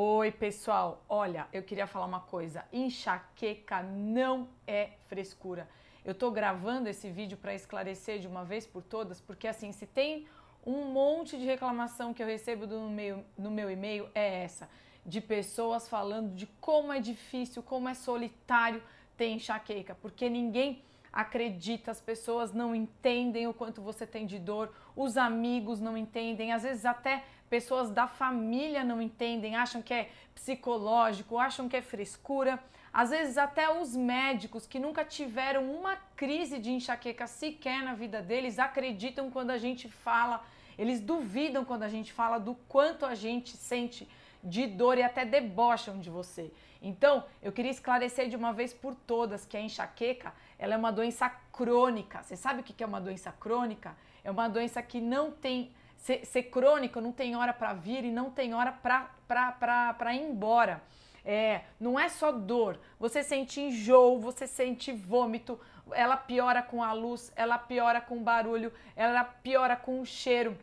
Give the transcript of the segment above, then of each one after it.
Oi, pessoal. Olha, eu queria falar uma coisa. Enxaqueca não é frescura. Eu tô gravando esse vídeo para esclarecer de uma vez por todas, porque assim, se tem um monte de reclamação que eu recebo no meu, no meu e-mail, é essa. De pessoas falando de como é difícil, como é solitário ter enxaqueca, porque ninguém acredita, as pessoas não entendem o quanto você tem de dor, os amigos não entendem, às vezes até pessoas da família não entendem, acham que é psicológico, acham que é frescura. Às vezes até os médicos que nunca tiveram uma crise de enxaqueca sequer na vida deles acreditam quando a gente fala, eles duvidam quando a gente fala do quanto a gente sente de dor e até debocham de você. Então, eu queria esclarecer de uma vez por todas que a enxaqueca ela é uma doença crônica. Você sabe o que é uma doença crônica? É uma doença que não tem ser, ser crônico não tem hora para vir e não tem hora para ir embora. É, não é só dor, você sente enjoo, você sente vômito, ela piora com a luz, ela piora com o barulho, ela piora com o cheiro,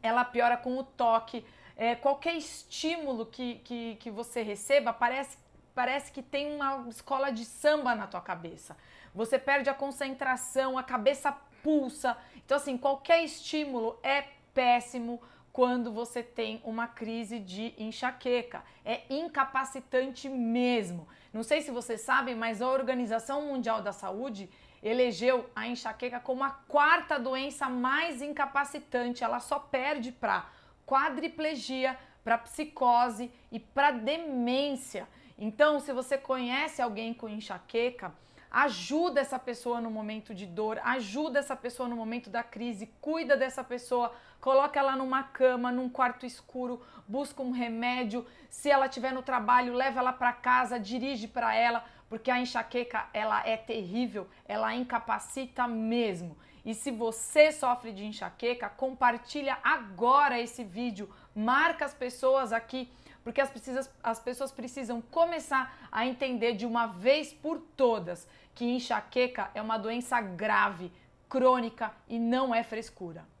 ela piora com o toque, é, qualquer estímulo que, que, que você receba parece, parece que tem uma escola de samba na tua cabeça. Você perde a concentração, a cabeça pulsa. Então, assim, qualquer estímulo é péssimo quando você tem uma crise de enxaqueca. É incapacitante mesmo. Não sei se vocês sabem, mas a Organização Mundial da Saúde elegeu a enxaqueca como a quarta doença mais incapacitante. Ela só perde para quadriplegia, para psicose e para demência. Então, se você conhece alguém com enxaqueca, ajuda essa pessoa no momento de dor, ajuda essa pessoa no momento da crise, cuida dessa pessoa, coloca ela numa cama, num quarto escuro, busca um remédio, se ela estiver no trabalho, leva ela para casa, dirige para ela, porque a enxaqueca ela é terrível, ela incapacita mesmo. E se você sofre de enxaqueca, compartilha agora esse vídeo, marca as pessoas aqui, porque as, precisas, as pessoas precisam começar a entender de uma vez por todas que enxaqueca é uma doença grave, crônica e não é frescura.